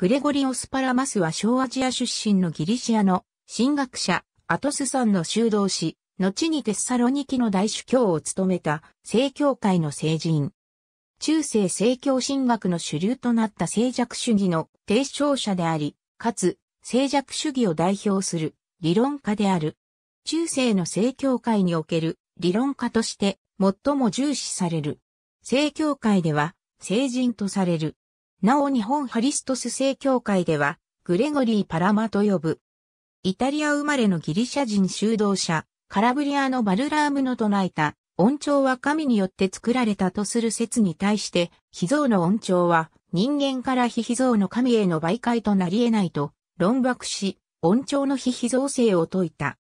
グレゴリオスパラマスは小アジア出身のギリシアの神学者アトスさんの修道士、後にテッサロニキの大主教を務めた聖教会の聖人。中世聖教神学の主流となった静寂主義の提唱者であり、かつ静寂主義を代表する理論家である。中世の聖教会における理論家として最も重視される。聖教会では聖人とされる。なお日本ハリストス正教会では、グレゴリー・パラマと呼ぶ。イタリア生まれのギリシャ人修道者、カラブリアのバルラームの唱えた、音調は神によって作られたとする説に対して、秘蔵の音調は人間から非秘蔵の神への媒介となり得ないと論爆し、音調の非秘蔵性を説いた。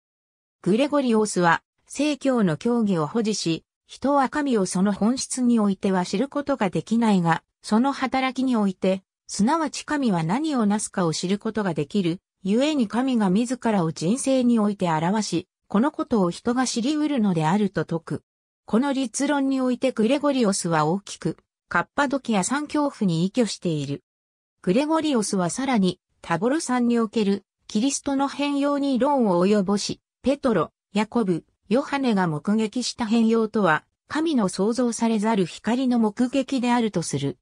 グレゴリオスは、正教の教義を保持し、人は神をその本質においては知ることができないが、その働きにおいて、すなわち神は何をなすかを知ることができる、故に神が自らを人生において表し、このことを人が知り得るのであると説く。この立論においてグレゴリオスは大きく、カッパドキア三恐怖に依拠している。グレゴリオスはさらに、タボロ山における、キリストの変容に論を及ぼし、ペトロ、ヤコブ、ヨハネが目撃した変容とは、神の創造されざる光の目撃であるとする。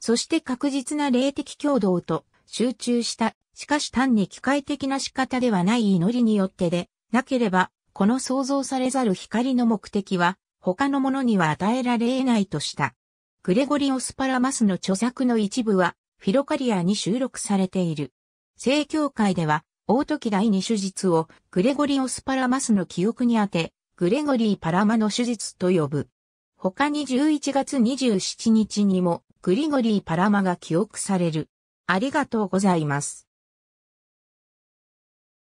そして確実な霊的共同と集中した、しかし単に機械的な仕方ではない祈りによってで、なければ、この創造されざる光の目的は、他のものには与えられ得ないとした。グレゴリオスパラマスの著作の一部は、フィロカリアに収録されている。正教会では、大時第二手術をグレゴリオスパラマスの記憶に当て、グレゴリー・パラマの手術と呼ぶ。他に11月27日にもグリゴリー・パラマが記憶される。ありがとうございます。